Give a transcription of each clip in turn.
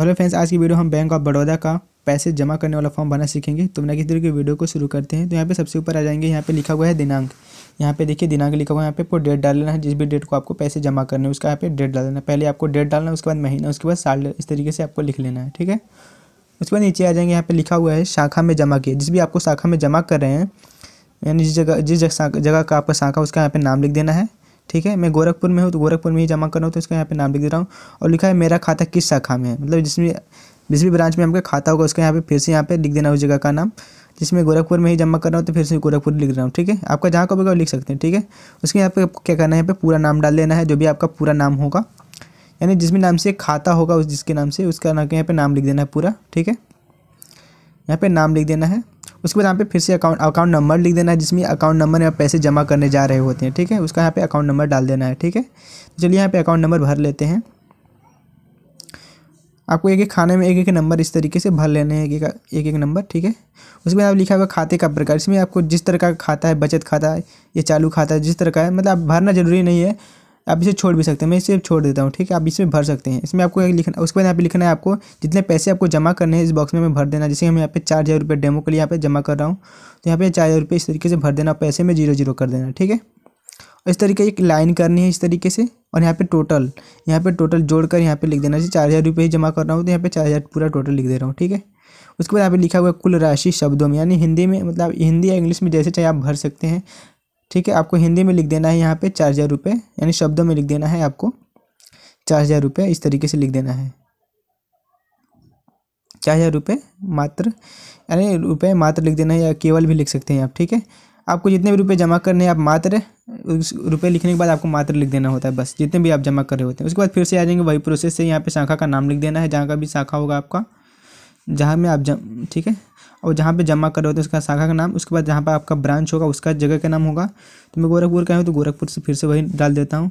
hello friends आज की video हम बैंक ऑफ बड़ौदा का पैसे जमा करने वाला फॉर्म भरना सीखेंगे तो बिना किसी तरह की वीडियो को शुरू करते हैं तो यहाँ पे सबसे ऊपर आ जाएंगे यहाँ पे लिखा हुआ है दिनांक यहाँ पे देखिए दिनांक लिखा हुआ है यहाँ पे आपको डेट डाल लेना है जिस भी डेट को आपको पैसे जमा करने है उसका यहाँ पे डेट डाल लेना है पहले आपको डेट डालना है उसके बाद महीना उसके बाद साल इस तरीके से आपको लिख लेना है ठीक है उसके बाद नीचे आ जाएंगे यहाँ पर लिखा हुआ है शाखा में जमा किए जिस भी आपको शाखा में जमा कर रहे हैं यानी जिस जगह जिस जगह का आपका शाखा उसका यहाँ पर नाम लिख देना है ठीक है मैं गोरखपुर में हूँ तो गोरखपुर में ही जमा कर रहा हूँ तो इसका यहाँ पे नाम लिख दे रहा हूँ और लिखा है मेरा खाता किस शाखा में है मतलब जिसमें जिस भी ब्रांच में आपका खाता होगा उसका यहाँ पे फिर से यहाँ पे लिख देना उस जगह का नाम जिसमें गोरखपुर में ही जमा कर रहा हूँ तो फिर से गोरखपुर लिख रहा हूँ ठीक है आपका जहाँ का होगा लिख सकते हैं ठीक है उसके यहाँ पे क्या करना है यहाँ पे पूरा नाम डाल देना है जो भी आपका पूरा नाम होगा यानी जिस भी नाम से खाता होगा उस जिसके नाम से उसका नाम यहाँ पर नाम लिख देना है पूरा ठीक है यहाँ पर नाम लिख देना है उसके बाद यहाँ पे फिर से अकाउंट अकाउंट नंबर लिख देना है जिसमें अकाउंट नंबर या पैसे जमा करने जा रहे होते हैं ठीक है उसका यहाँ पे अकाउंट नंबर डाल देना है ठीक है तो चलिए यहाँ पे अकाउंट नंबर भर लेते हैं आपको एक एक खाने में एक एक नंबर इस तरीके से भर लेने हैं एक एक एक नंबर ठीक है उसके बाद आप लिखा हुआ खाते का प्रकार इसमें आपको जिस तरह का खाता है बचत खाता है या चालू खाता है जिस तरह का है मतलब आप भरना ज़रूरी नहीं है आप इसे छोड़ भी सकते हैं मैं इसे छोड़ देता हूँ ठीक है आप इसमें भर सकते हैं इसमें आपको लिखना उसके बाद यहाँ पे लिखना है आपको जितने पैसे आपको जमा करने हैं इस बॉक्स में भर देना जैसे हम यहाँ पे चार हज़ार रुपये डेमो के लिए यहाँ पे जमा कर रहा हूँ तो यहाँ पे चार हज़ार रुपये इस तरीके से भर देना पैसे में जीरो जीरो कर देना ठीक है इस तरीके एक लाइन करनी है इस तरीके से और यहाँ पे टोटल यहाँ पे टोटल जोड़कर यहाँ पे लिख देना जैसे चार हज़ार रुपये जमा कर रहा हूँ तो यहाँ पे चार हज़ार पूरा टोटल लिख दे रहा हूँ ठीक है उसके बाद यहाँ पे लिखा हुआ है कुल राशि शब्दों में यानी हिंदी में मतलब हिंदी या इंग्लिश में जैसे चाहे आप भर सकते हैं ठीक है आपको हिंदी में लिख देना है यहाँ पे चार हज़ार रुपये यानी शब्दों में लिख देना है आपको चार हज़ार रुपये इस तरीके से लिख देना है चार हज़ार रुपये मात्र यानी रुपये मात्र लिख देना है या केवल भी लिख सकते हैं आप ठीक है आपको जितने भी रुपये जमा करने हैं आप मात्र रुपये लिखने के बाद आपको मात्र लिख देना होता है बस जितने भी आप जमा कर रहे होते हैं उसके बाद फिर से आ जाएंगे वही प्रोसेस से यहाँ पे शाखा का नाम लिख देना है जहाँ का भी शाखा होगा आपका जहाँ में आप जम ठीक है और जहाँ पे जमा कर रहे हो तो उसका शाखा का नाम उसके बाद जहाँ पर आपका ब्रांच होगा उसका जगह का नाम होगा तो मैं गोरखपुर का हूँ तो गोरखपुर से फिर से वही डाल देता हूँ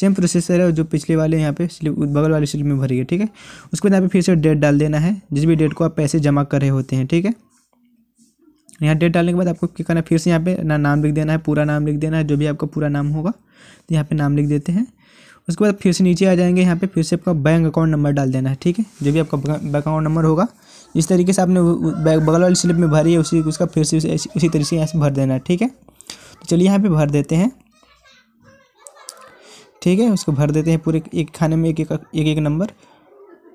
सेम प्रोसेसर है जो पिछले वाले यहाँ पे स्लिप बगल वाले स्लिप में भरी है ठीक है उसके बाद यहाँ पे फिर से डेट डाल देना है जिस भी डेट को आप पैसे जमा कर रहे होते हैं ठीक है यहाँ डेट डालने के बाद आपको क्या करना है फिर से यहाँ पे ना नाम लिख देना है पूरा नाम लिख देना है जो भी आपका पूरा नाम होगा तो यहाँ पे नाम लिख देते हैं उसके बाद फिर से नीचे आ जाएंगे यहाँ पे फिर से आपका बैंक अकाउंट नंबर डाल देना है ठीक है जो भी आपका बैंक अकाउंट नंबर होगा जिस तरीके से आपने बगल वाली स्लिप में भरी है उसी उसका फिर से उसी, उसी तरीके से यहाँ से भर देना है ठीक है तो चलिए यहाँ पर भर देते हैं ठीक है उसको भर देते हैं पूरे एक खाने में एक एक एक, एक नंबर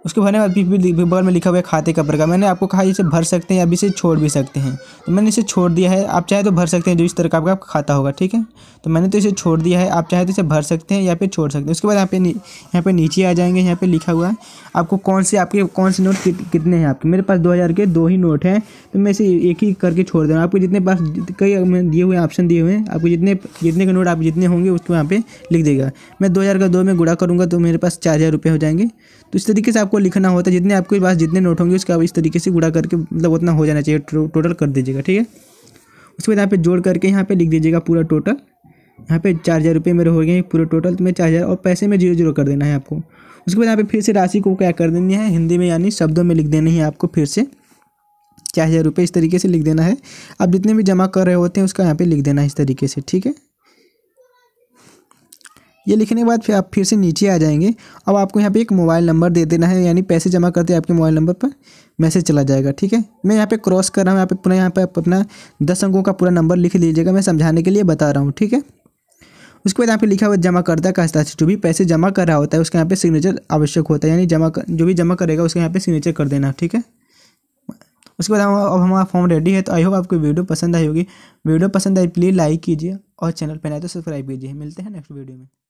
उसके भरने के भी बगल में लिखा हुआ है खाते का प्रकार मैंने आपको कहा इसे भर सकते हैं या इसे छोड़ भी सकते हैं तो मैंने इसे छोड़ दिया है आप चाहे तो भर सकते हैं जो इस तरह का आपका खाता होगा ठीक है तो मैंने तो इसे छोड़ दिया है आप चाहे तो इसे भर सकते हैं या फिर छोड़ सकते हैं उसके बाद यहाँ पे यहाँ पे नीचे आ जाएंगे यहाँ पर लिखा हुआ है आपको कौन से आपके कौन से नोट कितने हैं आपके मेरे पास दो हज़ार के दो ही नोट हैं तो मैं इसे एक ही करके छोड़ दे रहा हूँ आपको जितने पास कई दिए हुए ऑप्शन दिए हुए हैं आपको जितने जितने के नोट आप जितने होंगे उसको यहाँ पर लिख देगा मैं दो हज़ार का दो में गुड़ा करूँगा तो मेरे पास चार हज़ार रुपये हो जाएंगे तो इस तरीके से आपको आपको लिखना होता है जितने आपके पास जितने नोट होंगे उसका आप इस तरीके से गुड़ा करके मतलब उतना हो जाना चाहिए टोटल कर दीजिएगा ठीक है उसके बाद यहाँ पे जोड़ करके यहाँ पे लिख दीजिएगा पूरा टोटल यहाँ पे चार हज़ार रुपये मेरे हो गए पूरा टोटल तो मैं चार हज़ार और पैसे में जीरो जीरो कर देना है आपको उसके बाद यहाँ पे फिर से राशि को क्या कर देनी है हिंदी में यानी शब्दों में लिख देनी है आपको फिर से चार हज़ार रुपये इस तरीके से लिख देना है आप जितने भी जमा कर रहे होते हैं उसका यहाँ पे लिख देना है इस तरीके से ठीक है ये लिखने के बाद फिर आप फिर से नीचे आ जाएंगे अब आपको यहाँ पे एक मोबाइल नंबर दे देना है यानी पैसे जमा करते आपके मोबाइल नंबर पर मैसेज चला जाएगा ठीक है मैं यहाँ पे क्रॉस कर रहा हूँ यहाँ पे पूरा यहाँ पे आप अपना दस अंकों का पूरा नंबर लिख लीजिएगा मैं समझाने के लिए बता रहा हूँ ठीक है उसके बाद यहाँ पे लिखा हुआ जमा करता का हस्ताक्षर जो भी पैसे जमा कर रहा होता है उसके यहाँ पे सिग्नेचर आवश्यक होता है यानी जमा कर जो भी जमा करेगा उसके यहाँ पे सिग्नेचर कर देना ठीक है उसके बाद अब हमारा फॉर्म रेडी है तो आई होप आपको वीडियो पसंद आई होगी वीडियो पसंद आई प्लीज़ लाइक कीजिए और चैनल पर नए तो सब्सक्राइब कीजिए मिलते हैं नेक्स्ट वीडियो में